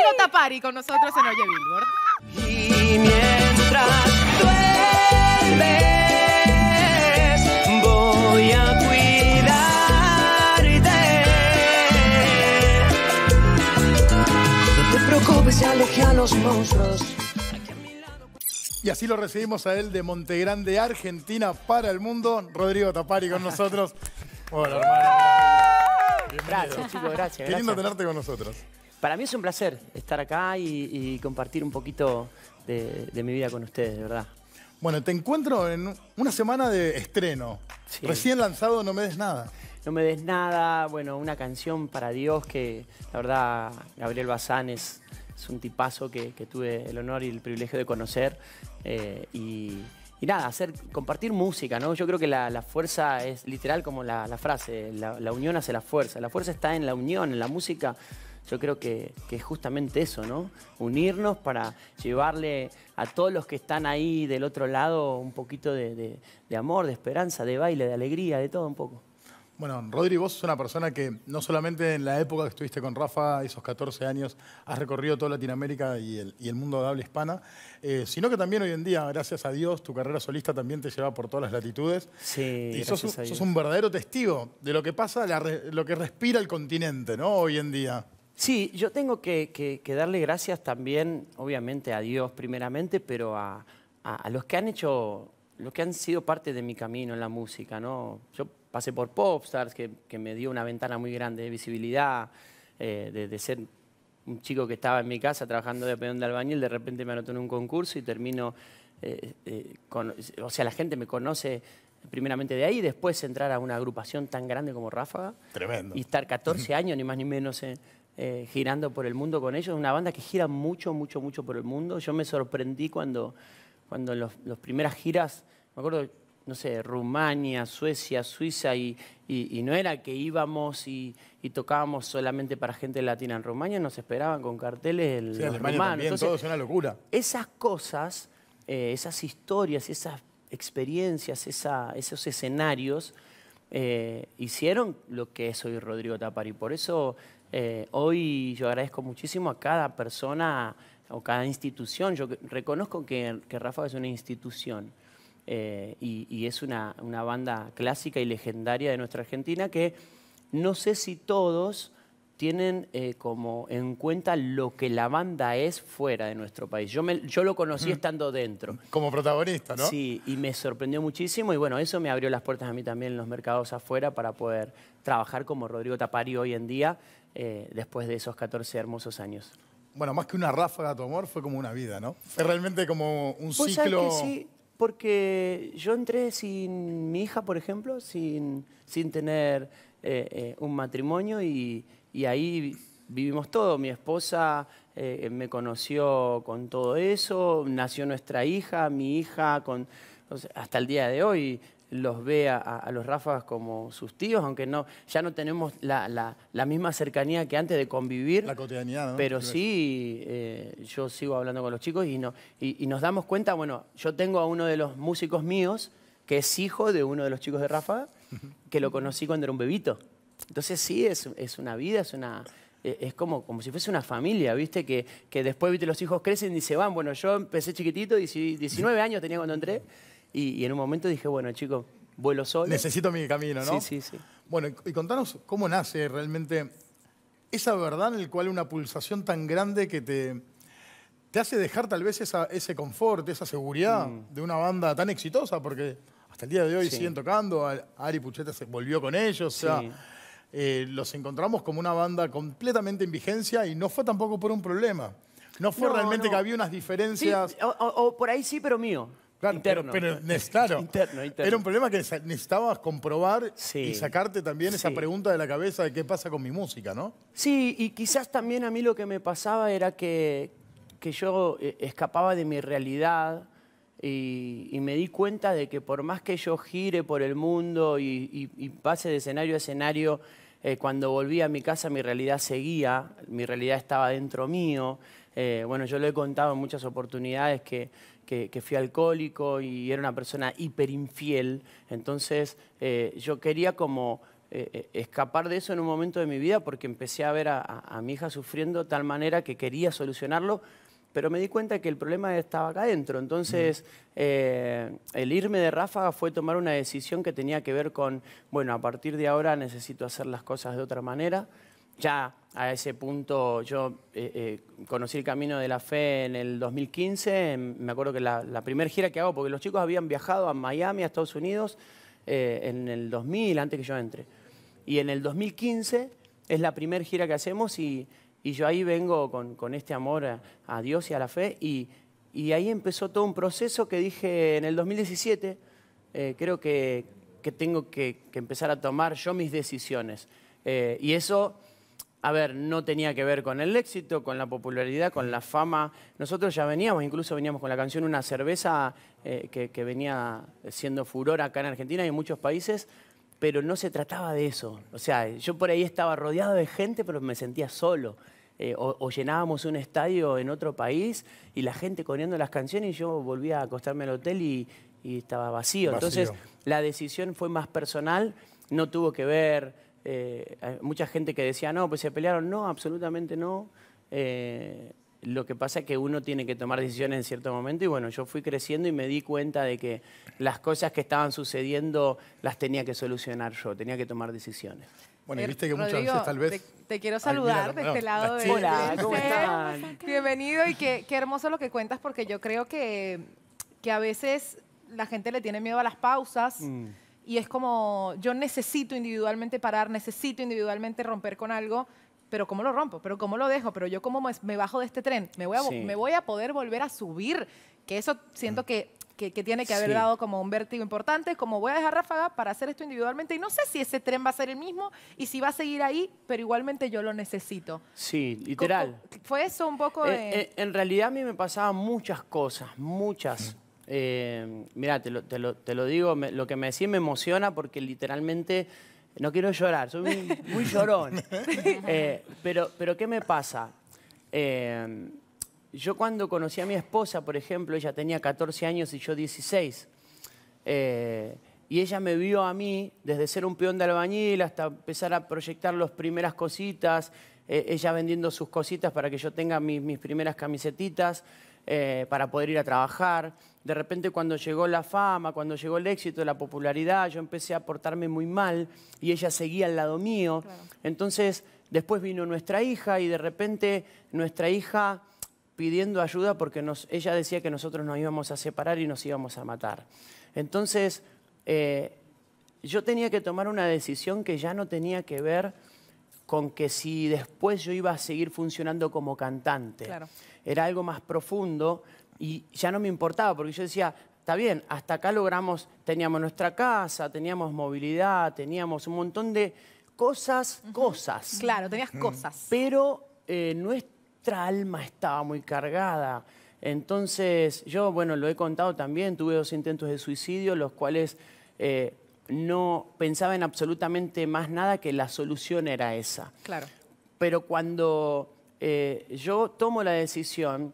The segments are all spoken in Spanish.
Rodrigo Tapari con nosotros en Oye Billboard. Y mientras duermes, voy a cuidarte. No te preocupes, aleje a los monstruos. Y así lo recibimos a él de Montegrande, Argentina, para el mundo. Rodrigo Tapari con nosotros. Hola, hermano. Gracias, chico, gracias. Qué lindo tenerte con nosotros. Para mí es un placer estar acá y, compartir un poquito de, mi vida con ustedes, de verdad. Bueno, te encuentro en una semana de estreno. Recién lanzado No me des nada. No me des nada, bueno, una canción para Dios que la verdad Gabriel Bazán es, un tipazo que, tuve el honor y el privilegio de conocer. Eh, y, nada, hacer, compartir música, ¿no? Yo creo que la, fuerza es literal como la, frase, la, la, unión hace la fuerza. La fuerza está en la unión, en la música yo creo que, es justamente eso, ¿no? Unirnos para llevarle a todos los que están ahí del otro lado un poquito de, amor, de esperanza, de baile, de alegría, de todo un poco. Bueno, Rodri, vos sos una persona que no solamente en la época que estuviste con Rafa, esos 14 años, has recorrido toda Latinoamérica y el, mundo de habla hispana, eh, sino que también hoy en día, gracias a Dios, tu carrera solista también te lleva por todas las latitudes. Sí, y sos un verdadero testigo de lo que pasa, lo que respira el continente, ¿no? Hoy en día. Sí, yo tengo que, darle gracias también, obviamente, a Dios primeramente, pero a, los que han hecho, lo que han sido parte de mi camino en la música, ¿no? Yo pasé por Popstars, que, que me dio una ventana muy grande de visibilidad, eh, de, ser un chico que estaba en mi casa trabajando de peón de albañil, de repente me anotó en un concurso y termino, eh, eh, o sea, la gente me conoce primeramente de ahí, después entrar a una agrupación tan grande como Ráfaga. Tremendo. Y estar 14 años, ni más ni menos, en eh, girando por el mundo con ellos. Una banda que gira mucho, mucho, mucho por el mundo. Yo me sorprendí cuando, cuando las primeras giras, me acuerdo, no sé, Rumania, Suecia, Suiza, y, no era que íbamos y, tocábamos solamente para gente latina. En Rumania nos esperaban con carteles el sí, todo es una locura. Esas cosas, eh, esas historias, esas experiencias, esos escenarios, eh, hicieron lo que es hoy Rodrigo Tapari. Por eso eh, hoy yo agradezco muchísimo a cada persona o cada institución. Yo reconozco que, que Rafa es una institución eh, y, es una, banda clásica y legendaria de nuestra Argentina que no sé si todos tienen eh, como en cuenta lo que la banda es fuera de nuestro país. Yo, yo lo conocí mm. estando dentro. Como protagonista, ¿no? Sí, y me sorprendió muchísimo y bueno, eso me abrió las puertas a mí también en los mercados afuera para poder trabajar como Rodrigo Tapari hoy en día, eh, después de esos 14 hermosos años. Bueno, más que una ráfaga tu amor, fue como una vida, ¿no? Fue realmente como un ciclo... sí, porque yo entré sin mi hija, por ejemplo, sin, sin tener eh, un matrimonio y y ahí vivimos todo. Mi esposa eh, me conoció con todo eso, nació nuestra hija, mi hija, con, hasta el día de hoy los ve a, los Rafas como sus tíos, aunque no, ya no tenemos la, la, misma cercanía que antes de convivir. La cotidianidad, ¿no? Pero sí, eh, yo sigo hablando con los chicos y, no, y, y nos damos cuenta, bueno, yo tengo a uno de los músicos míos, que es hijo de uno de los chicos de Rafa, que lo conocí cuando era un bebito. Entonces sí, es, una vida, es una, e, es como, como si fuese una familia, ¿viste? Que, después ¿viste? los hijos crecen y se van. Bueno, yo empecé chiquitito, 19 años tenía cuando entré, y, en un momento dije, bueno, chicos, vuelo solo. Necesito mi camino, ¿no? Sí, sí, sí. Bueno, y contanos cómo nace realmente esa verdad en la cual una pulsación tan grande que te, te hace dejar tal vez esa, ese confort, esa seguridad mm. de una banda tan exitosa, porque hasta el día de hoy siguen tocando, Ari Pucheta se volvió con ellos, o sea eh, los encontramos como una banda completamente en vigencia y no fue tampoco por un problema. No fue realmente que había unas diferencias. o, por ahí sí, pero mío. Claro, interno. Pero, Era un problema que necesitabas comprobar y sacarte también esa pregunta de la cabeza de qué pasa con mi música, ¿no? Sí, y quizás también a mí lo que me pasaba era que, yo eh, escapaba de mi realidad y, me di cuenta de que por más que yo gire por el mundo y pase de escenario a escenario eh, cuando volví a mi casa mi realidad seguía, mi realidad estaba dentro mío. Eh, bueno, yo lo he contado en muchas oportunidades que, que, fui alcohólico y era una persona hiperinfiel. Entonces eh, yo quería como escapar de eso en un momento de mi vida porque empecé a ver a, a mi hija sufriendo de tal manera que quería solucionarlo pero me di cuenta que el problema estaba acá adentro. Entonces, eh, el irme de ráfaga fue tomar una decisión que tenía que ver con, bueno, a partir de ahora necesito hacer las cosas de otra manera. Ya a ese punto yo eh, eh, conocí el camino de la fe en el 2015, me acuerdo que la, la primera gira que hago, porque los chicos habían viajado a Miami, a Estados Unidos, en el 2000, antes que yo entre. Y en el 2015 es la primera gira que hacemos y y yo ahí vengo con, con este amor a, Dios y a la fe. Y, y, ahí empezó todo un proceso que dije en el 2017, eh, creo que, que tengo que, que, empezar a tomar yo mis decisiones. Eh, y eso, a ver, no tenía que ver con el éxito, con la popularidad, con la fama. Nosotros ya veníamos, incluso veníamos con la canción Una cerveza eh, que, que venía siendo furor acá en Argentina y en muchos países pero no se trataba de eso. O sea, yo por ahí estaba rodeado de gente, pero me sentía solo. Eh, o, llenábamos un estadio en otro país y la gente corriendo las canciones y yo volvía a acostarme al hotel y, estaba vacío. Entonces, la decisión fue más personal, no tuvo que ver. Eh, mucha gente que decía, no, pues se pelearon. No, absolutamente no. Eh, lo que pasa es que uno tiene que tomar decisiones en cierto momento y bueno, yo fui creciendo y me di cuenta de que las cosas que estaban sucediendo las tenía que solucionar yo, tenía que tomar decisiones. Bueno, y eh, viste que muchas veces tal vez... Te, quiero saludar de este lado. De, Hola, ¿cómo están? Bienvenido y qué, hermoso lo que cuentas porque yo creo que, que a veces la gente le tiene miedo a las pausas. Mm. y es como yo necesito individualmente parar, necesito individualmente romper con algo pero ¿cómo lo rompo? ¿Pero cómo lo dejo? ¿Pero yo cómo me bajo de este tren? ¿Me voy a, me voy a poder volver a subir? Que eso siento mm. que, tiene que haber dado como un vértigo importante, como voy a dejar ráfaga para hacer esto individualmente y no sé si ese tren va a ser el mismo y si va a seguir ahí, pero igualmente yo lo necesito. Sí, literal. ¿Fue eso un poco eh, eh, en realidad a mí me pasaban muchas cosas, muchas. Eh, mira, te lo, digo, lo que me decís me emociona porque literalmente no quiero llorar, soy muy, llorón. Eh, pero, pero, ¿qué me pasa? Eh, yo cuando conocí a mi esposa, por ejemplo, ella tenía 14 años y yo 16. Eh, y ella me vio a mí desde ser un peón de albañil hasta empezar a proyectar las primeras cositas, eh, ella vendiendo sus cositas para que yo tenga mis, primeras camisetitas, eh, para poder ir a trabajar. De repente cuando llegó la fama, cuando llegó el éxito, la popularidad, yo empecé a portarme muy mal y ella seguía al lado mío. Entonces después vino nuestra hija y de repente nuestra hija pidiendo ayuda porque ella decía que nosotros nos íbamos a separar y nos íbamos a matar. Entonces, eh, yo tenía que tomar una decisión que ya no tenía que ver con que si después yo iba a seguir funcionando como cantante. Era algo más profundo y ya no me importaba, porque yo decía, está bien, hasta acá logramos, teníamos nuestra casa, teníamos movilidad, teníamos un montón de cosas, cosas. Claro, tenías mm. cosas. Pero eh, nuestra alma estaba muy cargada. Entonces, yo, bueno, lo he contado también, tuve dos intentos de suicidio, los cuales eh, no pensaba en absolutamente más nada que la solución era esa. Claro. Pero cuando eh, yo tomo la decisión,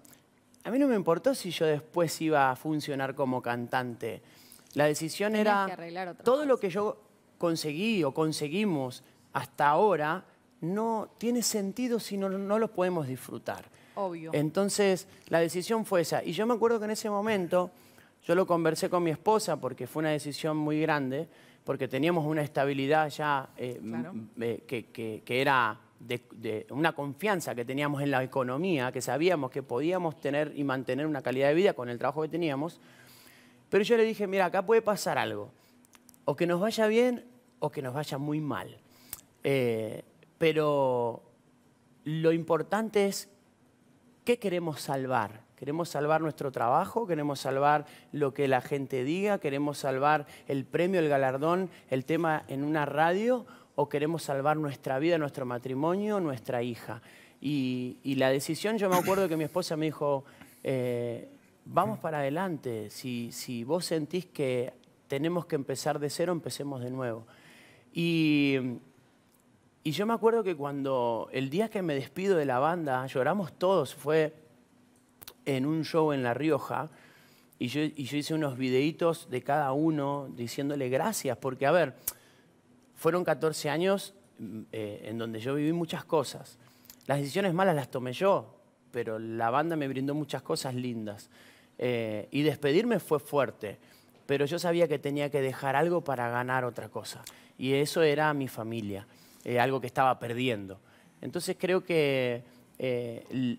a mí no me importó si yo después iba a funcionar como cantante. La decisión era todo lo que yo conseguí o conseguimos hasta ahora no tiene sentido si no, no lo podemos disfrutar. Obvio. Entonces, la decisión fue esa. Y yo me acuerdo que en ese momento yo lo conversé con mi esposa porque fue una decisión muy grande, porque teníamos una estabilidad ya eh, eh, que, era de, una confianza que teníamos en la economía, que sabíamos que podíamos tener y mantener una calidad de vida con el trabajo que teníamos. Pero yo le dije, mira, acá puede pasar algo, o que nos vaya bien o que nos vaya muy mal. Eh, pero lo importante es qué queremos salvar Queremos salvar nuestro trabajo, queremos salvar lo que la gente diga, queremos salvar el premio, el galardón, el tema en una radio o queremos salvar nuestra vida, nuestro matrimonio, nuestra hija. Y, la decisión, yo me acuerdo que mi esposa me dijo, eh, vamos para adelante, si, vos sentís que tenemos que empezar de cero, empecemos de nuevo. Y y yo me acuerdo que cuando el día que me despido de la banda, lloramos todos, fue en un show en La Rioja y yo, y yo hice unos videitos de cada uno diciéndole gracias, porque a ver, fueron 14 años mm, eh, en donde yo viví muchas cosas. Las decisiones malas las tomé yo, pero la banda me brindó muchas cosas lindas. Eh, y despedirme fue fuerte, pero yo sabía que tenía que dejar algo para ganar otra cosa. Y eso era mi familia, eh, algo que estaba perdiendo. Entonces creo que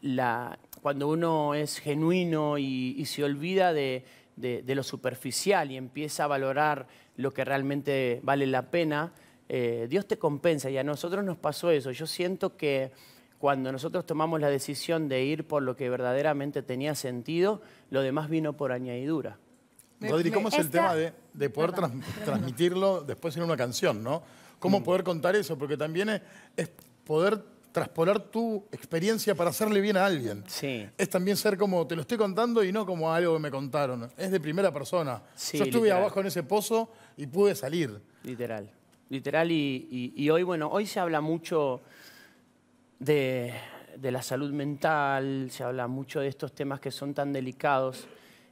la, cuando uno es genuino y, se olvida de, lo superficial y empieza a valorar lo que realmente vale la pena, eh, Dios te compensa. Y a nosotros nos pasó eso. Yo siento que cuando nosotros tomamos la decisión de ir por lo que verdaderamente tenía sentido, lo demás vino por añadidura. ¿cómo es el tema de, poder transmitirlo después en una canción, no? ¿Cómo mm. poder contar eso? Porque también es, es poder traspolar tu experiencia para hacerle bien a alguien. Sí. Es también ser como te lo estoy contando y no como algo que me contaron. Es de primera persona. Yo estuve abajo en ese pozo y pude salir. Literal. Literal y, hoy, bueno, hoy se habla mucho de, la salud mental, se habla mucho de estos temas que son tan delicados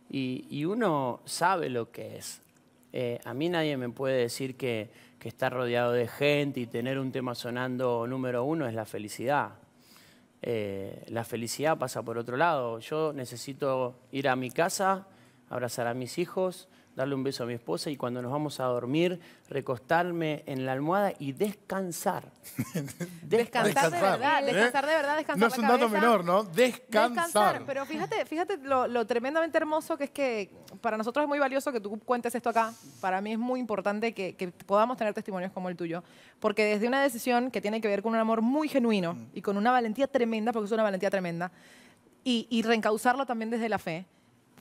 y, uno sabe lo que es. Eh, a mí nadie me puede decir que, que estar rodeado de gente y tener un tema sonando número uno es la felicidad. Eh, la felicidad pasa por otro lado. Yo necesito ir a mi casa, abrazar a mis hijos, darle un beso a mi esposa y cuando nos vamos a dormir, recostarme en la almohada y descansar. descansar, descansar, de verdad, descansar de verdad, ¿Eh? descansar. No es un dato menor, ¿no? Descansar. Pero fíjate, fíjate lo, tremendamente hermoso que es que para nosotros es muy valioso que tú cuentes esto acá. Para mí es muy importante que, podamos tener testimonios como el tuyo. Porque desde una decisión que tiene que ver con un amor muy genuino mm. y con una valentía tremenda, porque es una valentía tremenda, y, y reencauzarlo también desde la fe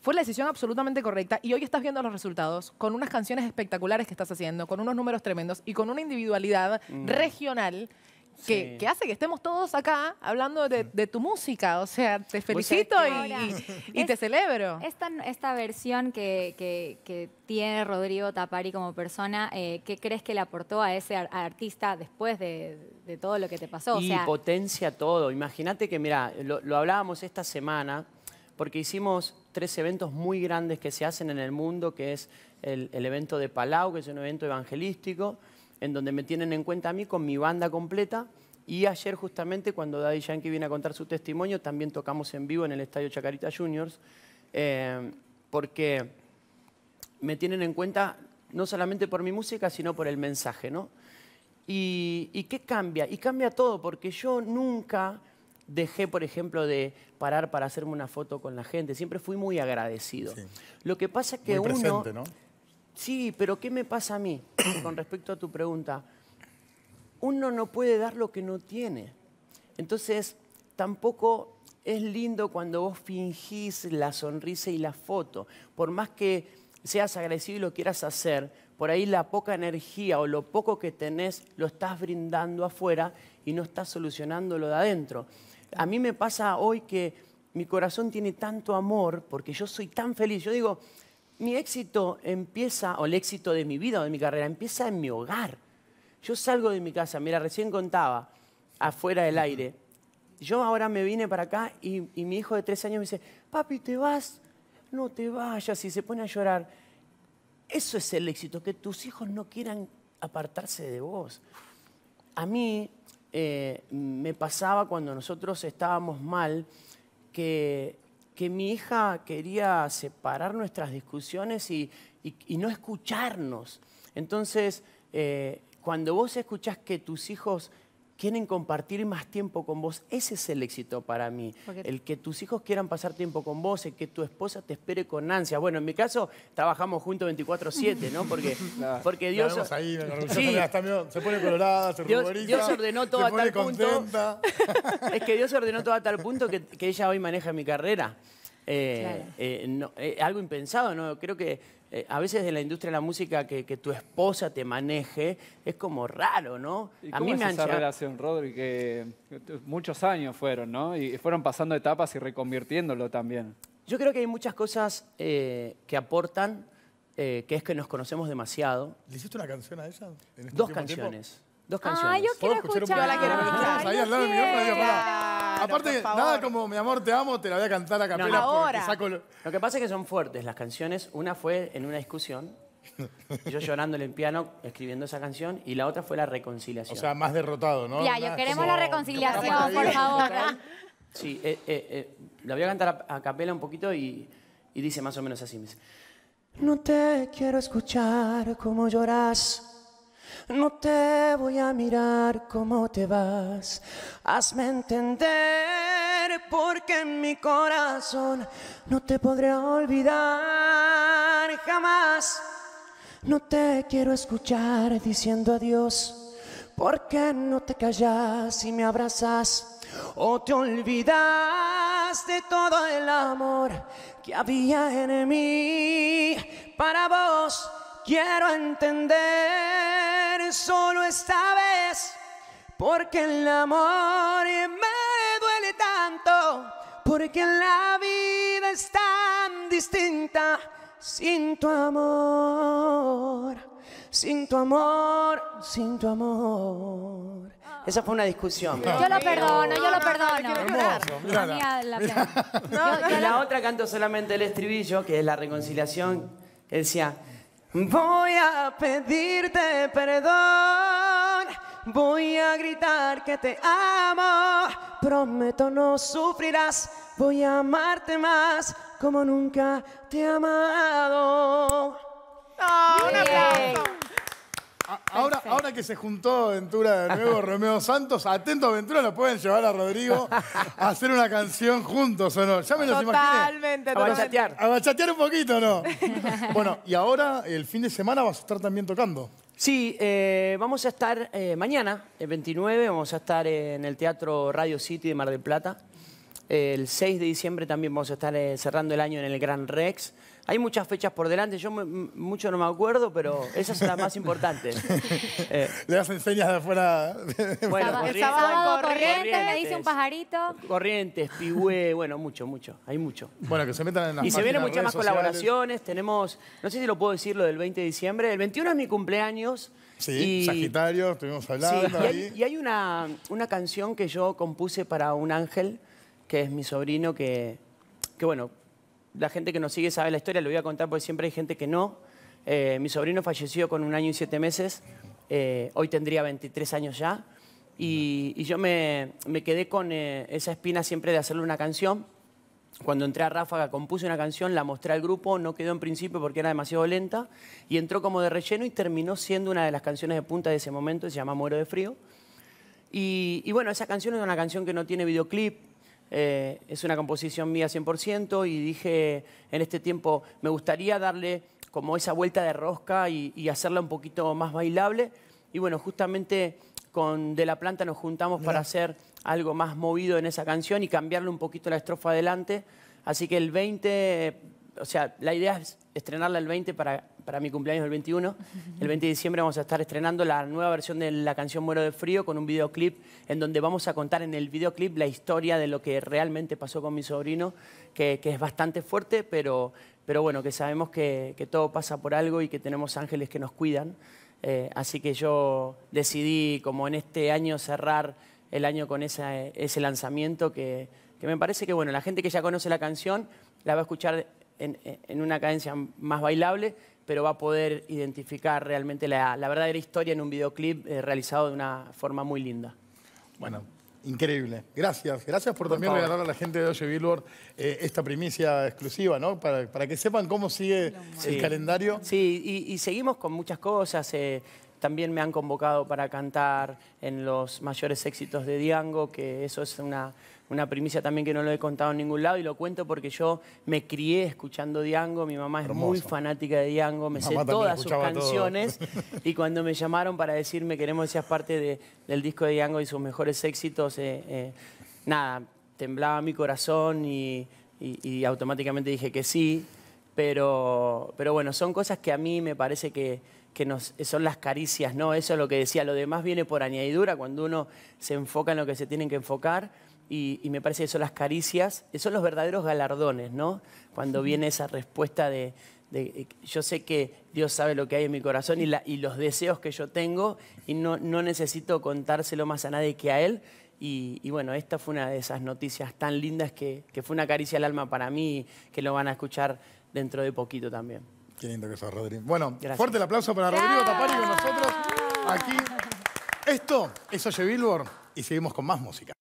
fue la decisión absolutamente correcta y hoy estás viendo los resultados con unas canciones espectaculares que estás haciendo, con unos números tremendos y con una individualidad mm. regional que, hace que estemos todos acá hablando de, mm. tu música. O sea, te felicito y, te celebro. Esta, esta versión que, tiene Rodrigo Tapari como persona, eh, ¿qué crees que le aportó a ese artista después de, todo lo que te pasó? y potencia todo. Imagínate que, mira, lo hablábamos esta semana porque hicimos tres eventos muy grandes que se hacen en el mundo, que es el, evento de Palau, que es un evento evangelístico, en donde me tienen en cuenta a mí con mi banda completa. Y ayer justamente cuando Daddy Yankee viene a contar su testimonio, también tocamos en vivo en el Estadio Chacarita Juniors, eh, porque me tienen en cuenta no solamente por mi música, sino por el mensaje, ¿no? ¿Y, y qué cambia? Y cambia todo, porque yo nunca dejé, por ejemplo, de parar para hacerme una foto con la gente. Siempre fui muy agradecido. Lo que pasa es que uno... Sí, pero ¿qué me pasa a mí con respecto a tu pregunta? Uno no puede dar lo que no tiene. Entonces, tampoco es lindo cuando vos fingís la sonrisa y la foto. Por más que seas agradecido y lo quieras hacer, por ahí la poca energía o lo poco que tenés lo estás brindando afuera y no estás solucionando lo de adentro. A mí me pasa hoy que mi corazón tiene tanto amor porque yo soy tan feliz. Yo digo, mi éxito empieza, o el éxito de mi vida o de mi carrera, empieza en mi hogar. Yo salgo de mi casa, mira, recién contaba, afuera del aire. Yo ahora me vine para acá y, mi hijo de tres años me dice, papi, ¿te vas? No te vayas. Y se pone a llorar. Eso es el éxito, que tus hijos no quieran apartarse de vos. A mí eh, me pasaba cuando nosotros estábamos mal que, mi hija quería separar nuestras discusiones y, no escucharnos. Entonces, eh, cuando vos escuchás que tus hijos quieren compartir más tiempo con vos. Ese es el éxito para mí. El que tus hijos quieran pasar tiempo con vos, el que tu esposa te espere con ansia. Bueno, en mi caso, trabajamos juntos 24-7, ¿no? Porque, porque Dios... se pone colorada, se Dios ordenó todo a tal punto... es que Dios ordenó todo a tal punto que, ella hoy maneja mi carrera. Eh, eh, eh, algo impensado, ¿no? Creo que a veces en la industria de la música que, tu esposa te maneje es como raro, ¿no? a cómo mí es me esa relación, Rodri, que muchos años fueron, ¿no? Y fueron pasando etapas y reconvirtiéndolo también. Yo creo que hay muchas cosas que aportan, que es que nos conocemos demasiado. ¿Le hiciste una canción a ella? dos canciones. Dos canciones. Ah, yo quiero escucharla! quiero Aparte, nada como mi amor, te amo, te la voy a cantar a capela No, lo- que pasa es que son fuertes las canciones. Una fue en una discusión, yo llorando en el piano, escribiendo esa canción, y la otra fue la reconciliación. O sea, más derrotado, ¿no? Ya, yo queremos la reconciliación, por favor. Sí, eh, eh, eh, la voy a cantar a, capela un poquito y, dice más o menos así. no te quiero escuchar como lloras no te voy a mirar cómo te vas. Hazme entender porque en mi corazón no te podré olvidar jamás. No te quiero escuchar diciendo adiós. Porque no te callas y me abrazas? ¿O te olvidas de todo el amor que había en mí para vos? quiero entender solo esta vez, porque el amor me duele tanto, porque la vida es tan distinta sin tu amor, sin tu amor, sin tu amor. Esa fue una discusión. Yo lo perdono, yo lo perdono. y la otra canto solamente el estribillo, que es la reconciliación, que decía... Voy a pedirte perdón, voy a gritar que te amo, prometo no sufrirás, voy a amarte más como nunca te he amado. Ah, Ahora, ahora que se juntó Ventura de nuevo, Romeo Santos, atento Ventura, lo pueden llevar a Rodrigo a hacer una canción juntos, ¿o no? Ya me los Totalmente, A bachatear. A bachatear un poquito, ¿no? bueno, y ahora el fin de semana vas a estar también tocando. Sí, eh, vamos a estar eh, mañana, el 29, vamos a estar en el Teatro Radio City de Mar del Plata. El 6 de diciembre también vamos a estar eh, cerrando el año en el Gran Rex. Hay muchas fechas por delante, yo mucho no me acuerdo, pero esas son las más importantes. Eh, Le hacen señas de afuera. bueno, estaba corriente, corrientes, me dice un pajarito. Corrientes, Pigüé, bueno, mucho, mucho, hay mucho. Bueno, que se metan en las Y se vienen muchas más colaboraciones, tenemos, no sé si lo puedo decir lo del 20 de diciembre, el 21 es mi cumpleaños. Sí, Sagitario, estuvimos hablando. hay, y hay, una, una canción que yo compuse para un ángel, que es mi sobrino, que, que bueno, la gente que nos sigue sabe la historia, lo voy a contar porque siempre hay gente que no. Eh, mi sobrino falleció con un año y siete meses, eh, hoy tendría 23 años ya, y, yo me, quedé con eh, esa espina siempre de hacerle una canción. Cuando entré a Ráfaga compuse una canción, la mostré al grupo, no quedó en principio porque era demasiado lenta, y entró como de relleno y terminó siendo una de las canciones de punta de ese momento, se llama Muero de Frío. y bueno, esa canción es una canción que no tiene videoclip, eh, es una composición mía 100% y dije en este tiempo me gustaría darle como esa vuelta de rosca y, hacerla un poquito más bailable. Y bueno, justamente con De la Planta nos juntamos para hacer algo más movido en esa canción y cambiarle un poquito la estrofa adelante. Así que el 20 o sea, la idea es estrenarla el 20 para, para mi cumpleaños el 21. El 20 de diciembre vamos a estar estrenando la nueva versión de la canción Muero de Frío con un videoclip en donde vamos a contar en el videoclip la historia de lo que realmente pasó con mi sobrino, que, es bastante fuerte, pero, pero bueno, que sabemos que, que, todo pasa por algo y que tenemos ángeles que nos cuidan. Eh, así que yo decidí, como en este año, cerrar el año con ese lanzamiento que, que me parece que, bueno, la gente que ya conoce la canción la va a escuchar en, una cadencia más bailable, pero va a poder identificar realmente la, verdadera historia en un videoclip eh, realizado de una forma muy linda. Bueno, Increíble. Gracias. Gracias por también regalar a la gente de Oye Billboard eh, esta primicia exclusiva, ¿no? Para, que sepan cómo sigue el calendario. Sí, y, seguimos con muchas cosas. Eh, también me han convocado para cantar en los mayores éxitos de Diango, que eso es una, una primicia también que no lo he contado en ningún lado y lo cuento porque yo me crié escuchando Diango, mi mamá es muy fanática de Diango, me sé todas sus canciones y cuando me llamaron para decirme queremos que seas parte del disco de Diango y sus mejores éxitos, eh, eh, nada, temblaba mi corazón y automáticamente dije que sí pero, pero bueno, son cosas que a mí me parece que, son las caricias, ¿no? Eso es lo que decía, lo demás viene por añadidura cuando uno se enfoca en lo que se tiene que enfocar y, me parece que son las caricias, son los verdaderos galardones, ¿no? Cuando viene esa respuesta de, eh, yo sé que Dios sabe lo que hay en mi corazón y, los deseos que yo tengo y no, no, necesito contárselo más a nadie que a Él. Y, bueno, esta fue una de esas noticias tan lindas que, que fue una caricia al alma para mí, que lo van a escuchar dentro de poquito también. Qué lindo que sos, Rodrigo. Bueno, fuerte el aplauso para Rodrigo Tapari con nosotros aquí. Esto es Oye Billboard y seguimos con más música.